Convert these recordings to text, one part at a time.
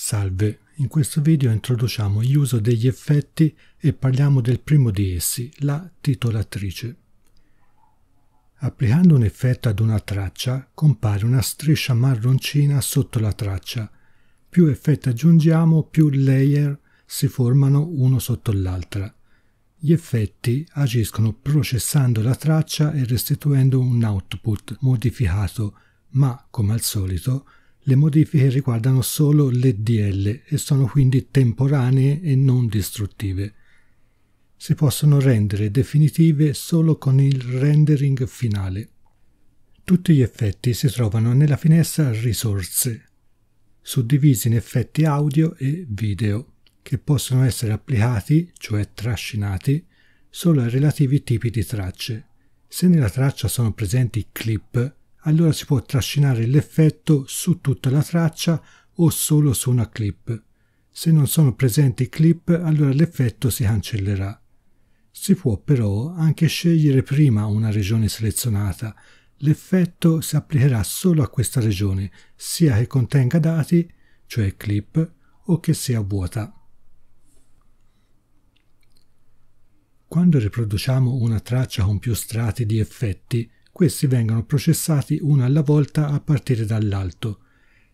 Salve, in questo video introduciamo l'uso degli effetti e parliamo del primo di essi, la titolatrice. Applicando un effetto ad una traccia, compare una striscia marroncina sotto la traccia. Più effetti aggiungiamo, più layer si formano uno sotto l'altra. Gli effetti agiscono processando la traccia e restituendo un output modificato, ma, come al solito, le modifiche riguardano solo l'EDL e sono quindi temporanee e non distruttive. Si possono rendere definitive solo con il rendering finale. Tutti gli effetti si trovano nella finestra Risorse, suddivisi in effetti audio e video, che possono essere applicati, cioè trascinati, solo ai relativi tipi di tracce. Se nella traccia sono presenti clip, allora si può trascinare l'effetto su tutta la traccia o solo su una clip. Se non sono presenti clip, allora l'effetto si cancellerà. Si può però anche scegliere prima una regione selezionata. L'effetto si applicherà solo a questa regione, sia che contenga dati, cioè clip, o che sia vuota. Quando riproduciamo una traccia con più strati di effetti, questi vengono processati uno alla volta a partire dall'alto.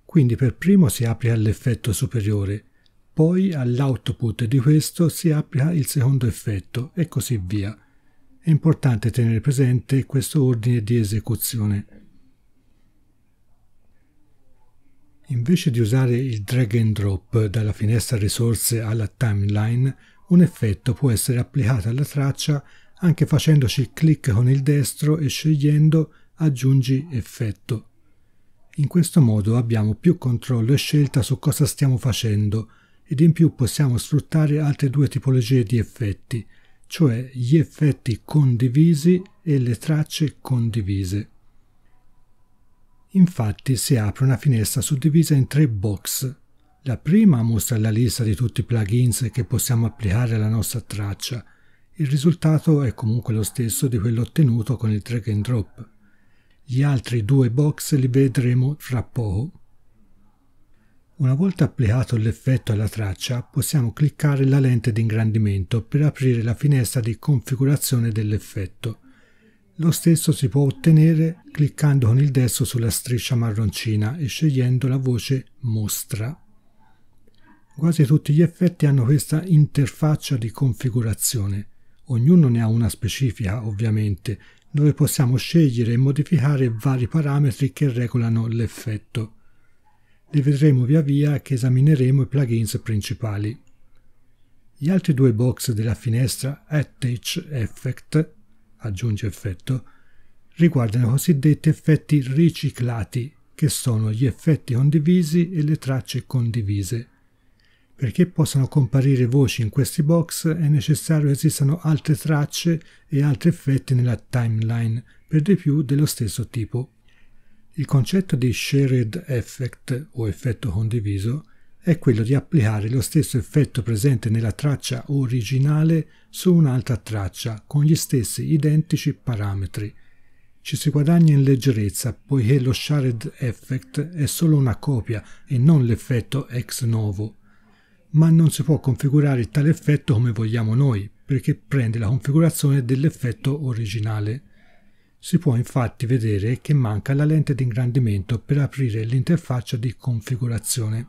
Quindi per primo si applica l'effetto superiore, poi all'output di questo si applica il secondo effetto e così via. È importante tenere presente questo ordine di esecuzione. Invece di usare il drag and drop dalla finestra risorse alla timeline, un effetto può essere applicato alla traccia anche facendoci clic con il destro e scegliendo aggiungi effetto. In questo modo abbiamo più controllo e scelta su cosa stiamo facendo ed in più possiamo sfruttare altre due tipologie di effetti, cioè gli effetti condivisi e le tracce condivise. Infatti si apre una finestra suddivisa in tre box. La prima mostra la lista di tutti i plugins che possiamo applicare alla nostra traccia, il risultato è comunque lo stesso di quello ottenuto con il drag and drop. Gli altri due box li vedremo fra poco. Una volta applicato l'effetto alla traccia, possiamo cliccare la lente di ingrandimento per aprire la finestra di configurazione dell'effetto. Lo stesso si può ottenere cliccando con il destro sulla striscia marroncina e scegliendo la voce Mostra. Quasi tutti gli effetti hanno questa interfaccia di configurazione. Ognuno ne ha una specifica, ovviamente, dove possiamo scegliere e modificare vari parametri che regolano l'effetto. Li vedremo via via che esamineremo i plugins principali. Gli altri due box della finestra Attach Effect, aggiunge effetto, riguardano i cosiddetti effetti riciclati, che sono gli effetti condivisi e le tracce condivise. Perché possano comparire voci in questi box è necessario che esistano altre tracce e altri effetti nella timeline, per di più dello stesso tipo. Il concetto di shared effect o effetto condiviso è quello di applicare lo stesso effetto presente nella traccia originale su un'altra traccia con gli stessi identici parametri. Ci si guadagna in leggerezza poiché lo shared effect è solo una copia e non l'effetto ex novo ma non si può configurare tale effetto come vogliamo noi, perché prende la configurazione dell'effetto originale. Si può infatti vedere che manca la lente di ingrandimento per aprire l'interfaccia di configurazione.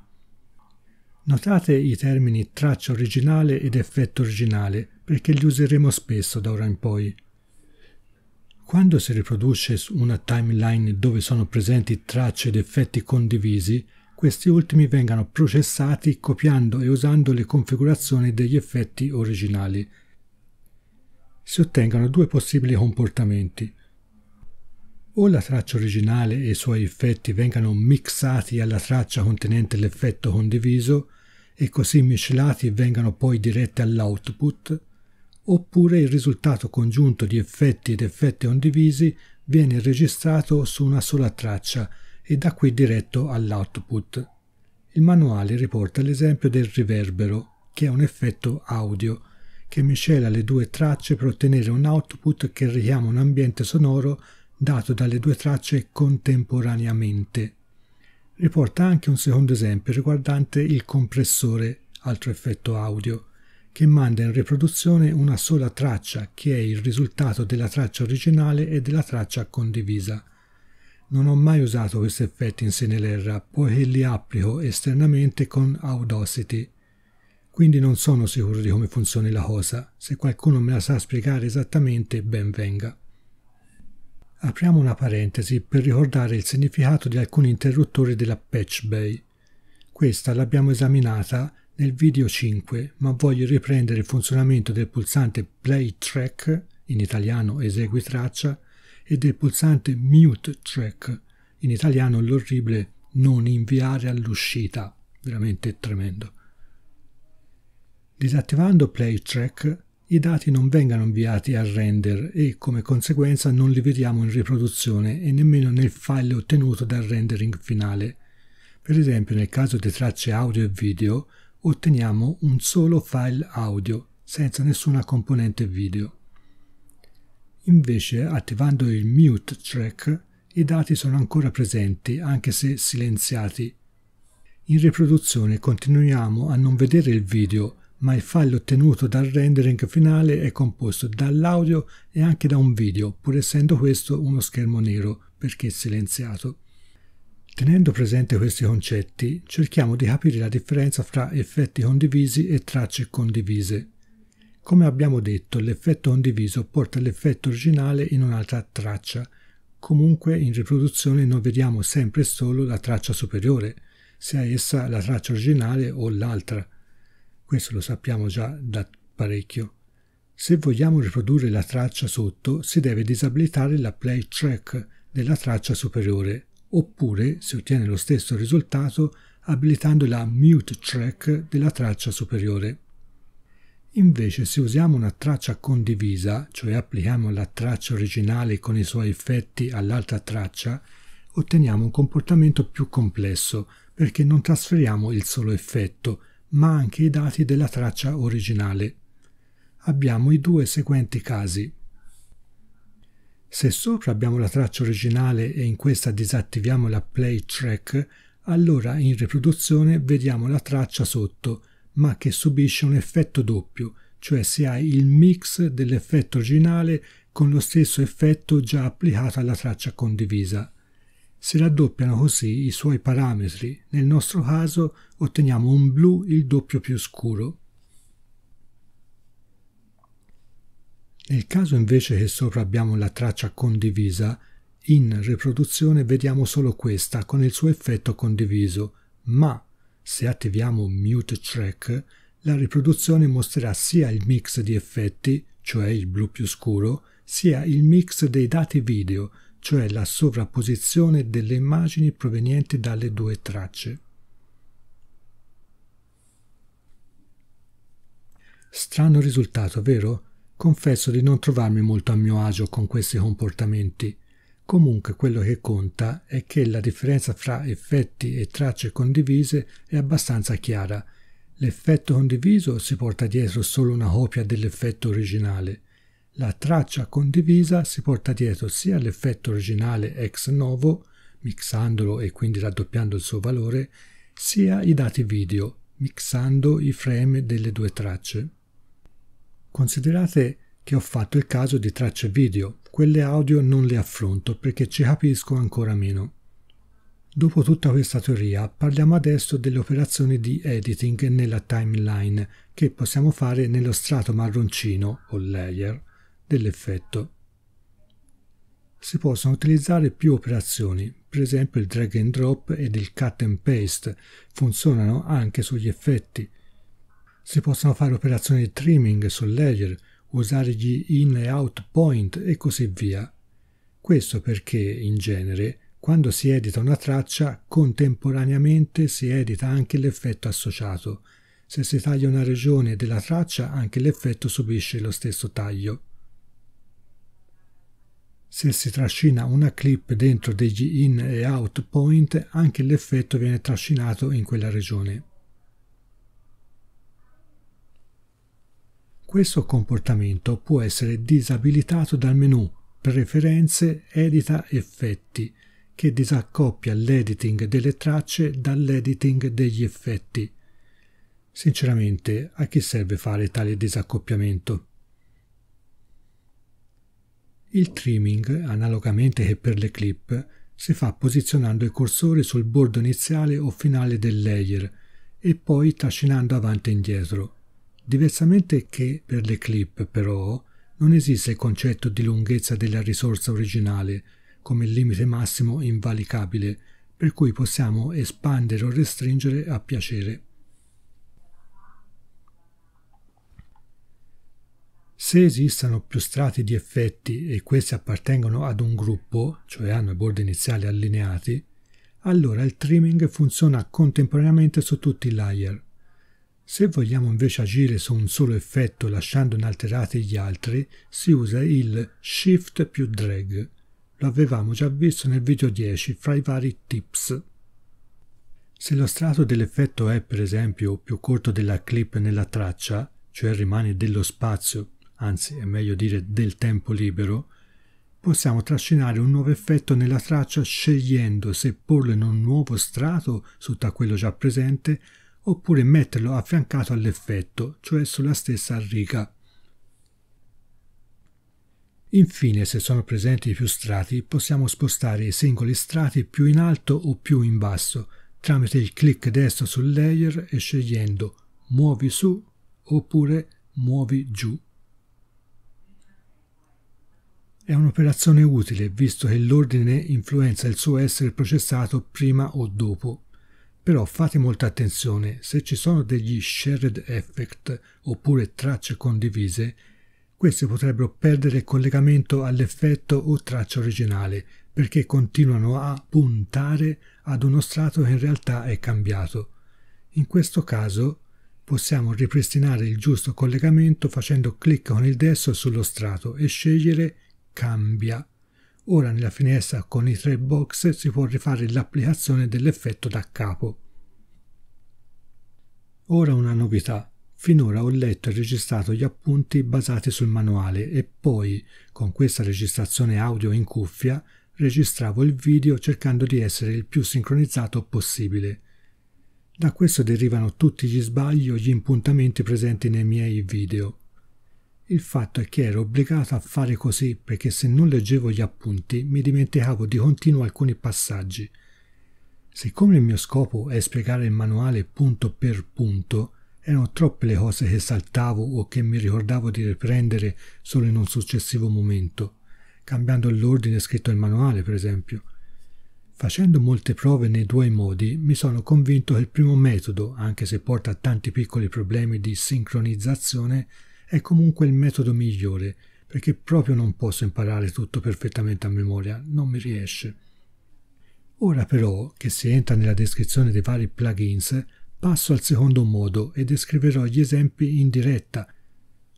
Notate i termini traccia originale ed effetto originale, perché li useremo spesso da ora in poi. Quando si riproduce su una timeline dove sono presenti tracce ed effetti condivisi, questi ultimi vengano processati copiando e usando le configurazioni degli effetti originali. Si ottengono due possibili comportamenti. O la traccia originale e i suoi effetti vengano mixati alla traccia contenente l'effetto condiviso e così miscelati vengano poi diretti all'output, oppure il risultato congiunto di effetti ed effetti condivisi viene registrato su una sola traccia, e da qui diretto all'output. Il manuale riporta l'esempio del riverbero, che è un effetto audio, che miscela le due tracce per ottenere un output che richiama un ambiente sonoro dato dalle due tracce contemporaneamente. Riporta anche un secondo esempio riguardante il compressore, altro effetto audio, che manda in riproduzione una sola traccia che è il risultato della traccia originale e della traccia condivisa. Non ho mai usato questi effetti in Senelerra, poiché li applico esternamente con Audacity. Quindi non sono sicuro di come funzioni la cosa. Se qualcuno me la sa spiegare esattamente, ben venga. Apriamo una parentesi per ricordare il significato di alcuni interruttori della Patch Bay. Questa l'abbiamo esaminata nel video 5, ma voglio riprendere il funzionamento del pulsante Play Track, in italiano esegui traccia, e del pulsante mute track, in italiano l'orribile non inviare all'uscita, veramente tremendo. Disattivando play track, i dati non vengono inviati al render e come conseguenza non li vediamo in riproduzione e nemmeno nel file ottenuto dal rendering finale. Per esempio nel caso di tracce audio e video otteniamo un solo file audio senza nessuna componente video. Invece, attivando il mute track, i dati sono ancora presenti, anche se silenziati. In riproduzione continuiamo a non vedere il video, ma il file ottenuto dal rendering finale è composto dall'audio e anche da un video, pur essendo questo uno schermo nero, perché silenziato. Tenendo presente questi concetti, cerchiamo di capire la differenza fra effetti condivisi e tracce condivise. Come abbiamo detto, l'effetto condiviso porta l'effetto originale in un'altra traccia. Comunque in riproduzione noi vediamo sempre e solo la traccia superiore, sia essa la traccia originale o l'altra. Questo lo sappiamo già da parecchio. Se vogliamo riprodurre la traccia sotto, si deve disabilitare la play track della traccia superiore, oppure si ottiene lo stesso risultato abilitando la mute track della traccia superiore. Invece se usiamo una traccia condivisa, cioè applichiamo la traccia originale con i suoi effetti all'altra traccia, otteniamo un comportamento più complesso perché non trasferiamo il solo effetto, ma anche i dati della traccia originale. Abbiamo i due seguenti casi. Se sopra abbiamo la traccia originale e in questa disattiviamo la play track, allora in riproduzione vediamo la traccia sotto, ma che subisce un effetto doppio, cioè si ha il mix dell'effetto originale con lo stesso effetto già applicato alla traccia condivisa. Si raddoppiano così i suoi parametri, nel nostro caso otteniamo un blu il doppio più scuro. Nel caso invece che sopra abbiamo la traccia condivisa, in riproduzione vediamo solo questa con il suo effetto condiviso, ma se attiviamo Mute Track, la riproduzione mostrerà sia il mix di effetti, cioè il blu più scuro, sia il mix dei dati video, cioè la sovrapposizione delle immagini provenienti dalle due tracce. Strano risultato, vero? Confesso di non trovarmi molto a mio agio con questi comportamenti. Comunque quello che conta è che la differenza fra effetti e tracce condivise è abbastanza chiara. L'effetto condiviso si porta dietro solo una copia dell'effetto originale. La traccia condivisa si porta dietro sia l'effetto originale ex novo, mixandolo e quindi raddoppiando il suo valore, sia i dati video, mixando i frame delle due tracce. Considerate che ho fatto il caso di tracce video, quelle audio non le affronto perché ci capisco ancora meno. Dopo tutta questa teoria parliamo adesso delle operazioni di editing nella timeline che possiamo fare nello strato marroncino o layer dell'effetto. Si possono utilizzare più operazioni, per esempio il drag and drop ed il cut and paste, funzionano anche sugli effetti. Si possono fare operazioni di trimming sul layer, usare gli in e out point e così via. Questo perché, in genere, quando si edita una traccia, contemporaneamente si edita anche l'effetto associato. Se si taglia una regione della traccia, anche l'effetto subisce lo stesso taglio. Se si trascina una clip dentro degli in e out point, anche l'effetto viene trascinato in quella regione. Questo comportamento può essere disabilitato dal menu Preferenze, Edita, Effetti, che disaccoppia l'editing delle tracce dall'editing degli effetti. Sinceramente, a chi serve fare tale disaccoppiamento? Il trimming, analogamente che per le clip, si fa posizionando il cursore sul bordo iniziale o finale del layer e poi trascinando avanti e indietro. Diversamente che per le clip, però, non esiste il concetto di lunghezza della risorsa originale come limite massimo invalicabile, per cui possiamo espandere o restringere a piacere. Se esistano più strati di effetti e questi appartengono ad un gruppo, cioè hanno i bordi iniziali allineati, allora il trimming funziona contemporaneamente su tutti i layer. Se vogliamo invece agire su un solo effetto lasciando inalterati gli altri, si usa il Shift più Drag. Lo avevamo già visto nel video 10 fra i vari tips. Se lo strato dell'effetto è per esempio più corto della clip nella traccia, cioè rimane dello spazio, anzi è meglio dire del tempo libero, possiamo trascinare un nuovo effetto nella traccia scegliendo se porlo in un nuovo strato sotto a quello già presente oppure metterlo affiancato all'effetto, cioè sulla stessa riga. Infine, se sono presenti più strati, possiamo spostare i singoli strati più in alto o più in basso tramite il clic destro sul layer e scegliendo muovi su oppure muovi giù. È un'operazione utile visto che l'ordine influenza il suo essere processato prima o dopo. Però fate molta attenzione, se ci sono degli shared effect oppure tracce condivise, queste potrebbero perdere collegamento all'effetto o traccia originale, perché continuano a puntare ad uno strato che in realtà è cambiato. In questo caso possiamo ripristinare il giusto collegamento facendo clic con il destro sullo strato e scegliere Cambia Ora nella finestra con i tre box si può rifare l'applicazione dell'effetto da capo. Ora una novità. Finora ho letto e registrato gli appunti basati sul manuale e poi, con questa registrazione audio in cuffia, registravo il video cercando di essere il più sincronizzato possibile. Da questo derivano tutti gli sbagli o gli impuntamenti presenti nei miei video. Il fatto è che ero obbligato a fare così perché se non leggevo gli appunti mi dimenticavo di continuo alcuni passaggi. Siccome il mio scopo è spiegare il manuale punto per punto, erano troppe le cose che saltavo o che mi ricordavo di riprendere solo in un successivo momento, cambiando l'ordine scritto nel manuale, per esempio. Facendo molte prove nei due modi, mi sono convinto che il primo metodo, anche se porta a tanti piccoli problemi di sincronizzazione, è comunque il metodo migliore, perché proprio non posso imparare tutto perfettamente a memoria, non mi riesce. Ora però, che si entra nella descrizione dei vari plugins, passo al secondo modo e descriverò gli esempi in diretta,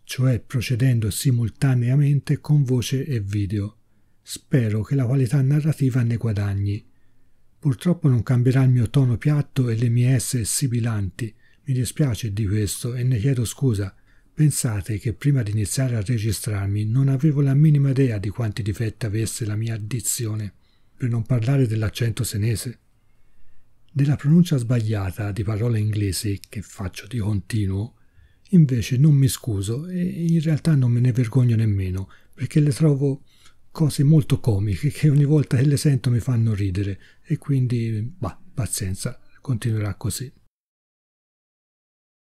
cioè procedendo simultaneamente con voce e video. Spero che la qualità narrativa ne guadagni. Purtroppo non cambierà il mio tono piatto e le mie S sibilanti. Mi dispiace di questo e ne chiedo scusa, Pensate che prima di iniziare a registrarmi non avevo la minima idea di quanti difetti avesse la mia addizione, per non parlare dell'accento senese, della pronuncia sbagliata di parole inglesi che faccio di continuo. Invece non mi scuso e in realtà non me ne vergogno nemmeno, perché le trovo cose molto comiche che ogni volta che le sento mi fanno ridere e quindi, bah, pazienza, continuerà così.